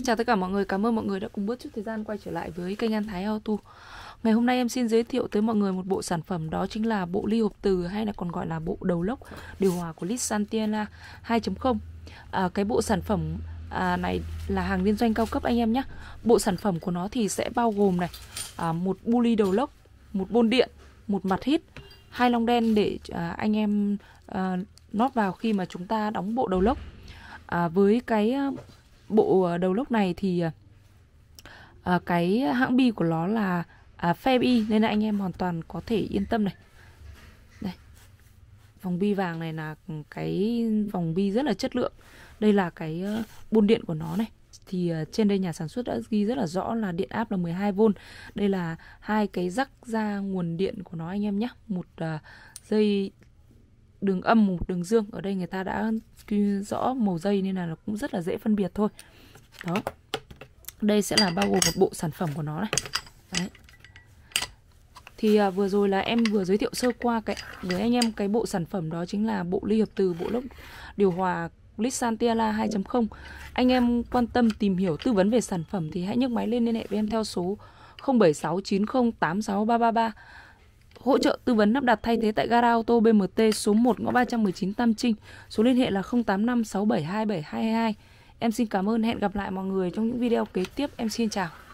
Xin chào tất cả mọi người, cảm ơn mọi người đã cùng bớt chút thời gian quay trở lại với kênh An Thái Auto Ngày hôm nay em xin giới thiệu tới mọi người một bộ sản phẩm đó chính là bộ ly hộp từ hay là còn gọi là bộ đầu lốc điều hòa của Nissan Tiana 2.0 à, Cái bộ sản phẩm à, này là hàng liên doanh cao cấp anh em nhé Bộ sản phẩm của nó thì sẽ bao gồm này à, một bu ly đầu lốc, một bôn điện, một mặt hít, hai long đen để à, anh em à, nót vào khi mà chúng ta đóng bộ đầu lốc à, Với cái bộ ờ, đầu lốc này thì à, cái hãng bi của nó là à, Fabi e, nên là anh em hoàn toàn có thể yên tâm này đây vòng bi vàng này là cái vòng bi rất là chất lượng đây là cái buôn điện của nó này thì trên đây nhà sản xuất đã ghi rất là rõ là điện áp là 12V. Đây là hai cái rắc ra nguồn điện của nó anh em nhé. Một dây đường âm một đường dương ở đây người ta đã rõ màu dây nên là nó cũng rất là dễ phân biệt thôi đó đây sẽ là bao gồm một bộ sản phẩm của nó này Đấy. thì à, vừa rồi là em vừa giới thiệu sơ qua cái với anh em cái bộ sản phẩm đó chính là bộ ly hợp từ bộ lốc điều hòa Lissan Tiala 2.0 Anh em quan tâm tìm hiểu tư vấn về sản phẩm thì hãy nhấc máy lên liên hệ với em theo số 076 90 86 333 hỗ trợ tư vấn lắp đặt thay thế tại gara ô tô BMT số 1 ngõ 319 Tam Trinh. Số liên hệ là 085 672 722. Em xin cảm ơn, hẹn gặp lại mọi người trong những video kế tiếp. Em xin chào.